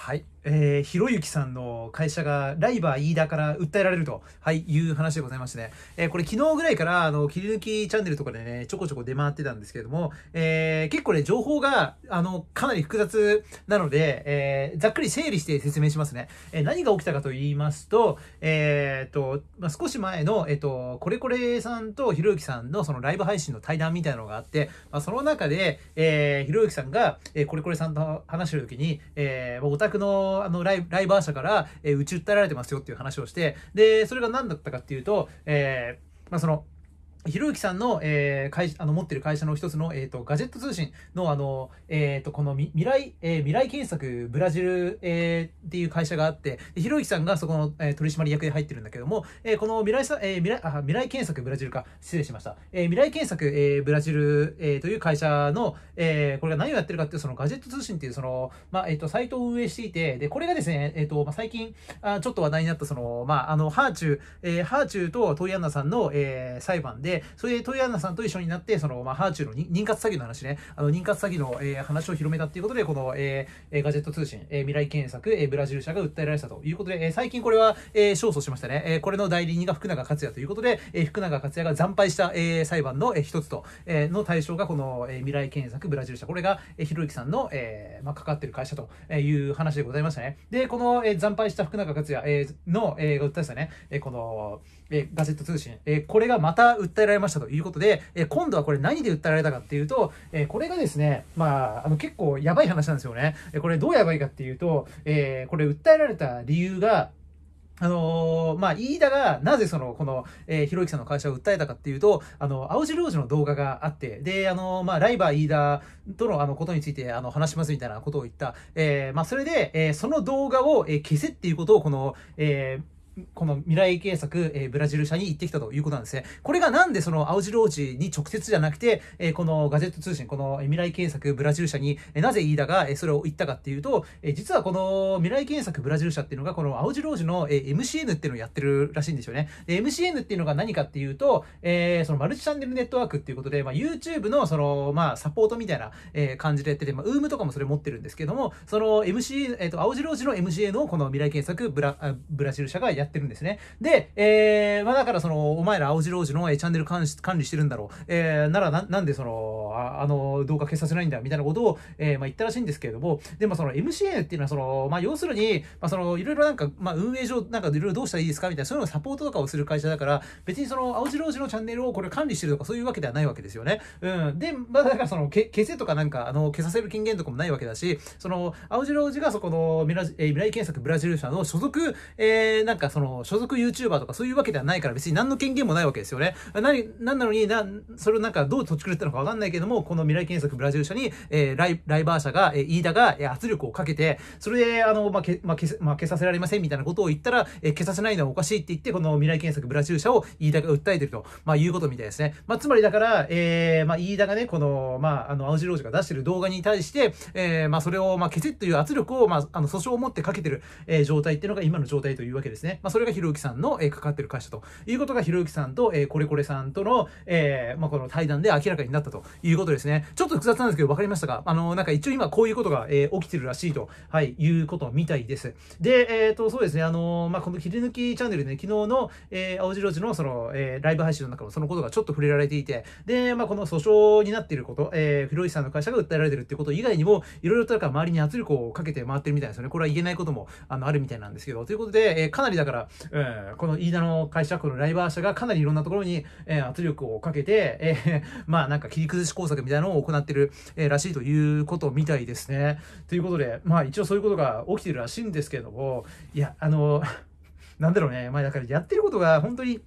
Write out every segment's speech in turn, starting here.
はい、えー、ひろゆきさんの会社がライバー飯田から訴えられると、はい、いう話でございましてね、えー、これ昨日ぐらいから、あの、切り抜きチャンネルとかでね、ちょこちょこ出回ってたんですけれども、えー、結構ね、情報が、あの、かなり複雑なので、えー、ざっくり整理して説明しますね。えー、何が起きたかと言いますと、えー、と、まあ、少し前の、えっ、ー、と、これこれさんとひろゆきさんのそのライブ配信の対談みたいなのがあって、まあ、その中で、えー、ひろゆきさんが、えー、これこれさんと話してるときに、えー、お互のあのライライバー社から、えー、打ち訴えられてますよっていう話をして、で、それが何だったかっていうと、えー、まあその、ひろゆきさんの、えー、会あの持ってる会社の一つの、えーと、ガジェット通信のあの、えーと、この未来、えー、未来検索ブラジル、えー、っていう会社があってひろゆきさんがそこの、えー、取締役で入ってるんだけども、えー、この未来さ、えー、未来あ未来検索ブラジルか失礼しました、えー、未来検索、えー、ブラジル、えー、という会社の、えー、これが何をやってるかっていうそのガジェット通信っていうその、まあえーと、サイトを運営していてでこれがですね、えーとまあ、最近あちょっと話題になったその、まあ、あのハーチュー、えー、ハーチューとトイアンナさんの、えー、裁判でで、それで豊ナさんと一緒になって、その、まあ、ハーチューの妊活詐欺の話ね、あの、妊活詐欺の、えー、話を広めたっていうことで、この、えー、ガジェット通信、えー、未来検索、えー、ブラジル社が訴えられたということで、えー、最近これは、えー、勝訴しましたね。えー、これの代理人が福永克也ということで、えー、福永克也が惨敗した、えー、裁判の、えー、一つと、えー、の対象がこの、えー、未来検索、ブラジル社。これが、えー、ひろゆきさんの、えー、まあ、かかってる会社という話でございましたね。で、この、えー、惨敗した福永克也、えー、の、えー、が訴えたね、えー、この、えガジェット通信、えこれがまた訴えられましたということで、え今度はこれ何で訴えられたかっていうと、えこれがですね、まあ、あの結構やばい話なんですよね。えこれどうやばいかっていうと、えこれ訴えられた理由が、あのー、まあ、飯田が、なぜその、この、えー、ひろゆきさんの会社を訴えたかっていうと、あの、青白王子の動画があって、で、あのー、まあ、ライバー飯田との、あの、ことについて、あの、話しますみたいなことを言った。えー、まあ、それで、えー、その動画を、えー、消せっていうことを、この、えー、この未来計測、えー、ブラジル社に行ってきたということなんですね。これがなんでその青白王子に直接じゃなくて、えー、このガジェット通信、この未来検索ブラジル社に、えー、なぜ飯田が、えー、それを言ったかっていうと、えー、実はこの未来検索ブラジル社っていうのが、この青白王子の、えー、MCN っていうのをやってるらしいんですよね。で、MCN っていうのが何かっていうと、えー、そのマルチチャンネルネットワークっていうことで、まあ、YouTube のその、まあ、サポートみたいな、えー、感じでやってて、まあ、UM とかもそれ持ってるんですけども、その MC、えっ、ー、と、青白王子の MCN をこの未来検索ブラブラジル社がややってるんですね。で、えー、まあだからその、お前ら青白王子のチャンネル管理してるんだろう。えー、ならなんでそのあ、あの動画消させないんだみたいなことを、えー、まあ言ったらしいんですけれども、でもその MCN っていうのはその、まあ要するに、まあその、いろいろなんか、まあ運営上、なんかいろいろどうしたらいいですかみたいな、そういうのサポートとかをする会社だから、別にその、青白王子のチャンネルをこれ管理してるとかそういうわけではないわけですよね。うん。で、まあだからその、け消せとかなんか、あの、消させる権限とかもないわけだし、その、青白王子がそこのえ未来検索ブラジル社の所属、えー、なんかその、所属 YouTuber とかそういうわけではないから別に何の権限もないわけですよね。何、何なのにな、それをなんかどう土地狂ったのかわかんないけども、この未来検索ブラジル社に、えー、ライライバー社が、えー、飯田が、えー、圧力をかけて、それで、あの、まあ、け、まあ、消まあ、消させられませんみたいなことを言ったら、えー、消させないのはおかしいって言って、この未来検索ブラジル社を飯田が訴えてると、まあ、いうことみたいですね。まあ、つまりだから、えー、まあ、飯田がね、この、まあ、あの、青白王子が出してる動画に対して、えー、まあ、それを、まあ、消せという圧力を、まあ、あの、訴訟を持ってかけてる、えー、状態っていうのが今の状態というわけですね。まあ、それがひろゆきさんの、えー、かかってる会社ということが、ひろゆきさんと、えー、これこれさんとの、えー、まあ、この対談で明らかになったということですね。ちょっと複雑なんですけど、分かりましたかあの、なんか一応今こういうことが、えー、起きてるらしいと、はい、いうことみたいです。で、えっ、ー、と、そうですね、あのまあ、この切り抜きチャンネルで、ね、昨日の、えー、青白地のその、えー、ライブ配信の中もそのことがちょっと触れられていて、で、まあ、この訴訟になっていること、えー、ひろゆきさんの会社が訴えられてるってこと以外にも、いろいろとだか周りに圧力をかけて回ってるみたいですよね。これは言えないことも、あの、あるみたいなんですけど、ということで、えー、かなりだからから、うん、この飯田の会社、このライバー社がかなりいろんなところに、えー、圧力をかけて、えー、まあなんか切り崩し工作みたいなのを行ってる、えー、らしいということみたいですね。ということで、まあ一応そういうことが起きてるらしいんですけれども、いや、あの、なんだろうね、まあだからやってることが本当に、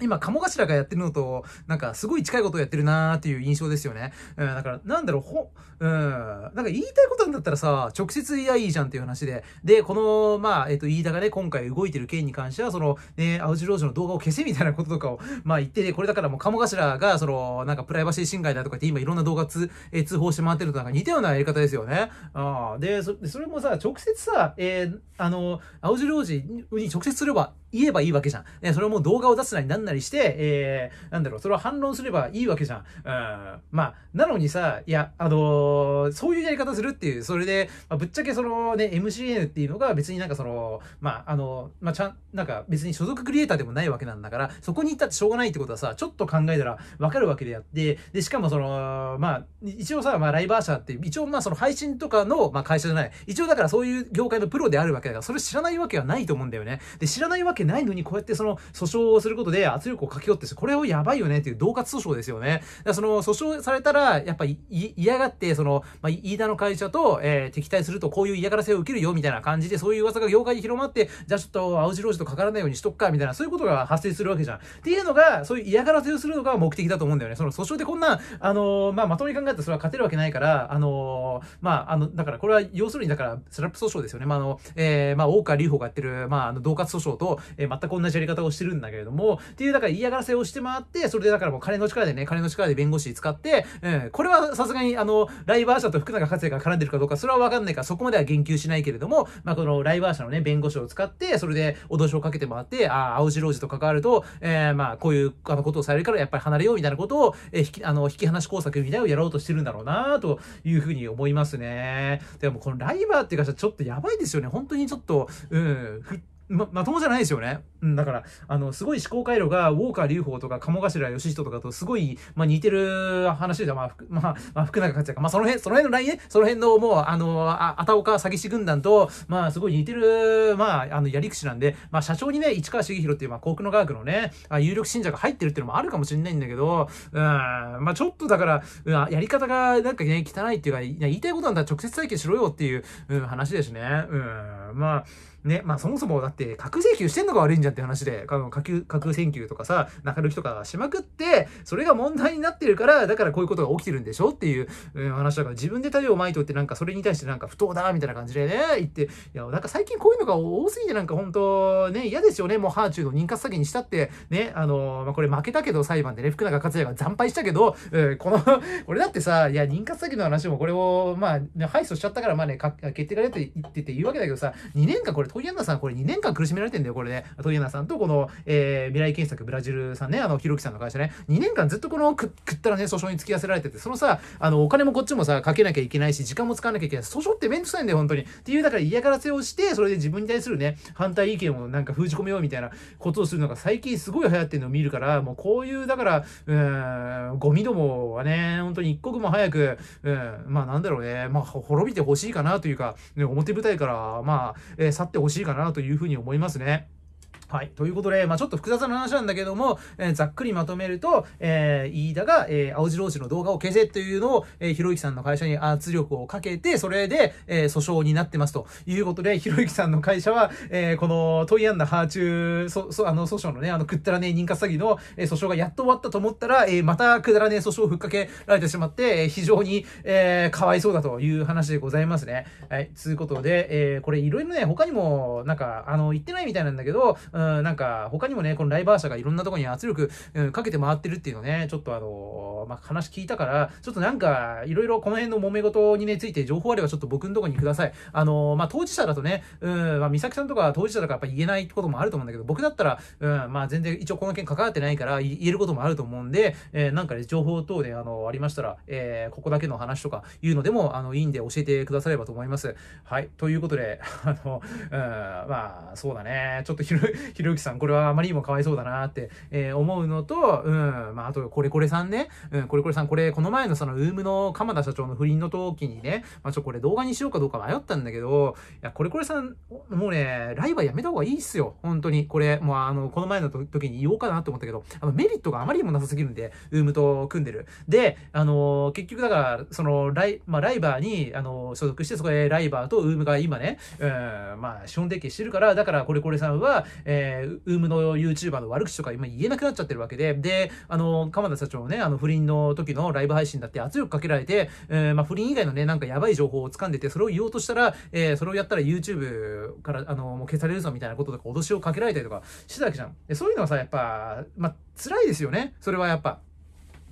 今、鴨頭がやってるのと、なんか、すごい近いことをやってるなーっていう印象ですよね。うん、だから、なんだろう、ほ、うん、なんか言いたいことなんだったらさ、直接言いやいいじゃんっていう話で。で、この、まあ、えっと、飯田がね、今回動いてる件に関しては、その、ね、青白老の動画を消せみたいなこととかを、まあ言ってて、これだからもう鴨頭が、その、なんかプライバシー侵害だとかって今いろんな動画通、え通報して回ってるとなんか似たようなやり方ですよね。ああ、で、それもさ、直接さ、えー、あの、青白老に直接すれば、言えばいいわけじゃん。ね、それもう動画を出すなりなんなりして、えー、なんだろう、それは反論すればいいわけじゃん。うん。まあ、なのにさ、いや、あのー、そういうやり方するっていう、それで、まあ、ぶっちゃけそのね、MCN っていうのが別になんかその、まあ、あのまあ、ちゃん、なんか別に所属クリエイターでもないわけなんだから、そこに行ったってしょうがないってことはさ、ちょっと考えたらわかるわけであって、で、しかもその、まあ、一応さ、まあ、ライバー社って、一応まあ、その配信とかの、まあ、会社じゃない。一応だからそういう業界のプロであるわけだから、それ知らないわけはないと思うんだよね。で、知らないわけけないのに、こうやってその訴訟をすることで圧力をかけようって、これをやばいよねっていう同喝訴訟ですよね。だその訴訟されたら、やっぱり嫌がって、その、まあ、飯田の会社と、えー、敵対するとこういう嫌がらせを受けるよみたいな感じで、そういう噂が業界に広まって、じゃあちょっと青白いとかからないようにしとくか、みたいな、そういうことが発生するわけじゃん。っていうのが、そういう嫌がらせをするのが目的だと思うんだよね。その訴訟でこんな、あのー、まあ、まともに考えたらそれは勝てるわけないから、あのー、まあ、あの、だからこれは要するにだから、スラップ訴訟ですよね。まあ、あの、えー、まあ、大川隆法がやってる、まあ、あの、同喝訴訟と、えー、全く同じやり方をしてるんだけれども、っていう、だから嫌がらせをして回って、それでだからもう金の力でね、金の力で弁護士使って、うん、これはさすがに、あの、ライバー社と福永克也が絡んでるかどうか、それはわかんないから、そこまでは言及しないけれども、まあ、このライバー社のね、弁護士を使って、それで脅しをかけて回って、ああ、青白王子と関わると、えー、まあ、こういう、あの、ことをされるから、やっぱり離れようみたいなことを、えー、引き、あの、引き離し工作みたいなのをやろうとしてるんだろうなというふうに思いますね。でも、このライバーっていう社、ちょっとやばいですよね。本当にちょっと、うん、ま、まともじゃないですよね。うん、だから、あの、すごい思考回路が、ウォーカー・流法とか、鴨頭義人とかと、すごい、まあ、似てる話で、まあ、まあ、まあ、福永勝也か、まあ、その辺、その辺のラインね、その辺の、もう、あの、あ、あたおか詐欺師軍団と、まあ、すごい似てる、まあ、あの、やり口なんで、まあ、社長にね、市川茂弘っていう、まあ、航空の科学のね、有力信者が入ってるっていうのもあるかもしれないんだけど、うん、まあ、ちょっとだから、うん、やり方が、なんかね、汚いっていうか、言いたいことなんだ、直接体験しろよっていう、うん、話ですね。うん、まあ、ね、まあそもそもだって核請求してんのが悪いんじゃんって話で、核核請求とかさ、中抜きとかしまくって、それが問題になってるから、だからこういうことが起きてるんでしょっていう、うん、話だから、自分で種をまいとってなんかそれに対してなんか不当だみたいな感じでね、言って、いや、なんか最近こういうのが多すぎてなんか本当ね、嫌ですよね。もうハーチューの妊活詐欺にしたって、ね、あのまあ、これ負けたけど裁判でね、福永克也が惨敗したけど、えー、この俺だってさ、いや、妊活詐欺の話もこれを、まあ、ね、敗訴しちゃったから、まあね、決定が出て言ってて言うわけだけどさ、2年間これれンナさんこれ2年間苦しめられてんだよ、これね。トンナさんとこの、えー、未来検索ブラジルさんね、あの、ひろきさんの会社ね。2年間ずっとこのくくったらね、訴訟に突き合わせられてて、そのさ、あの、お金もこっちもさ、かけなきゃいけないし、時間も使わなきゃいけない。訴訟ってめんどくさいんだよ、本当に。っていう、だから嫌がらせをして、それで自分に対するね、反対意見をなんか封じ込めようみたいなことをするのが最近すごい流行ってるのを見るから、もうこういう、だから、うん、ゴミどもはね、本当に一刻も早く、うん、まあなんだろうね、まあ滅びてほしいかなというか、ね、表舞台から、まあ、えー、去ってってほしいかなというふうに思いますね。はい。ということで、まあ、ちょっと複雑な話なんだけども、えー、ざっくりまとめると、えー、飯田が、えー、青白王子の動画を消せというのを、えー、ひろゆきさんの会社に圧力をかけて、それで、えー、訴訟になってますということで、ひろゆきさんの会社は、えー、この、問イアんナハーチュー、そ、そ、あの、訴訟のね、あの、くったらねえ認可詐欺の、えー、訴訟がやっと終わったと思ったら、えー、またくだらねえ訴訟をふっかけられてしまって、えー、非常に、えー、かわいそうだという話でございますね。はい。つうことで、えー、これいろいろね、他にも、なんか、あの、言ってないみたいなんだけど、うん、なんか、他にもね、このライバー社がいろんなとこに圧力、うん、かけて回ってるっていうのね、ちょっとあのー、まあ、話聞いたから、ちょっとなんか、いろいろこの辺の揉め事にね、ついて情報あればちょっと僕のとこにください。あのー、まあ、当事者だとね、うん、まあ、美咲さんとか当事者だからやっぱ言えないこともあると思うんだけど、僕だったら、うん、まあ、全然一応この件関わってないから言えることもあると思うんで、えー、なんかね、情報等で、あのー、ありましたら、えー、ここだけの話とかいうのでも、あの、いいんで教えてくださればと思います。はい。ということで、あの、うん、まあ、そうだね。ちょっと広い、ひろゆきさん、これはあまりにもかわいそうだなって、えー、思うのと、うん、まあ、あと、これこれさんね、うん、これこれさん、これ、この前のその、ウームの鎌田社長の不倫の時にね、まあ、ちょ、これ動画にしようかどうか迷ったんだけど、いや、これこれさん、もうね、ライバーやめた方がいいっすよ。本当に。これ、もうあの、この前の時に言おうかなって思ったけど、あの、メリットがあまりにもなさすぎるんで、ウームと組んでる。で、あの、結局だから、その、ライ、まあ、ライバーに、あの、所属して、そこへライバーとウームが今ね、うん、まあ、資本提携してるから、だから、これこれさんは、えーえー、ウームの YouTuber の悪口とか今言えなくなっちゃってるわけで、で、あの、鎌田社長ね、あの、不倫の時のライブ配信だって圧力かけられて、えー、まあ、不倫以外のね、なんかやばい情報を掴んでて、それを言おうとしたら、えー、それをやったら YouTube から、あの、もう消されるぞみたいなこととか、脅しをかけられたりとかしてたわけじゃん。でそういうのはさ、やっぱ、まあ、辛いですよね。それはやっぱ。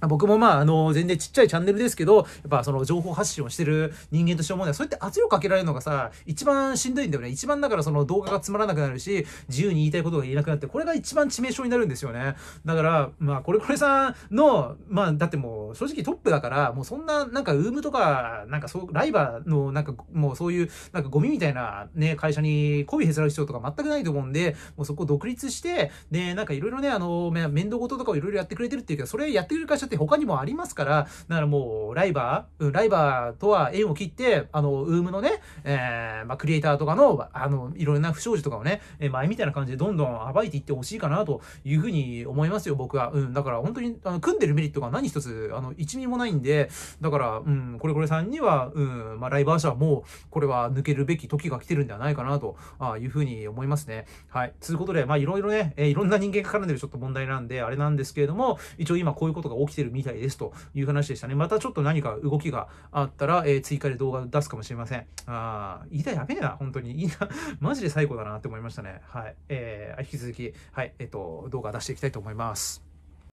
僕もまあ、あの、全然ちっちゃいチャンネルですけど、やっぱその情報発信をしてる人間として思うのは、そうやって圧力かけられるのがさ、一番しんどいんだよね。一番だからその動画がつまらなくなるし、自由に言いたいことが言えなくなって、これが一番致命傷になるんですよね。だから、まあ、これこれさんの、まあ、だってもう正直トップだから、もうそんな、なんか、ウームとか、なんかそう、ライバーの、なんかもうそういう、なんかゴミみたいなね、会社に媚びへつらう必要とか全くないと思うんで、もうそこ独立して、で、なんかいろいろね、あの、面倒事とかをいろいろやってくれてるっていうけど、それやってくれる会社って他にもありますから、だからもう、ライバー、うん、ライバーとは縁を切って、あの、ウームのね、えー、まあ、クリエイターとかの、あの、いろんな不祥事とかをね、えー、前みたいな感じでどんどん暴いていってほしいかなというふうに思いますよ、僕は。うん、だから本当に、あの組んでるメリットが何一つ、あの、一味もないんで、だから、うん、これこれさんには、うん、まあ、ライバー社はもう、これは抜けるべき時が来てるんではないかなというふうに思いますね。はい。ということで、まあ、いろいろね、えー、いろんな人間が絡んでるちょっと問題なんで、あれなんですけれども、一応今こういうことが起きて来てるみたいですという話でしたね。またちょっと何か動きがあったら、えー、追加で動画出すかもしれません。ああ、飯田やべえな、本当に。いいな。マジで最高だなって思いましたね。はい。えー、引き続き、はい、えっ、ー、と、動画出していきたいと思います。